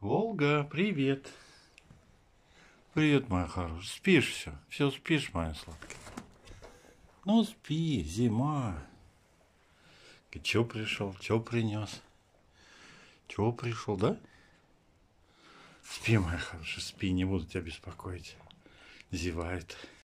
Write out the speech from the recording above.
Волга, привет. Привет, моя хорошая. Спишь все? Все спишь, моя сладкая? Ну, спи, зима. Че пришел? Че принес? Чего пришел, да? Спи, моя хорошая, спи, не буду тебя беспокоить. Зевает.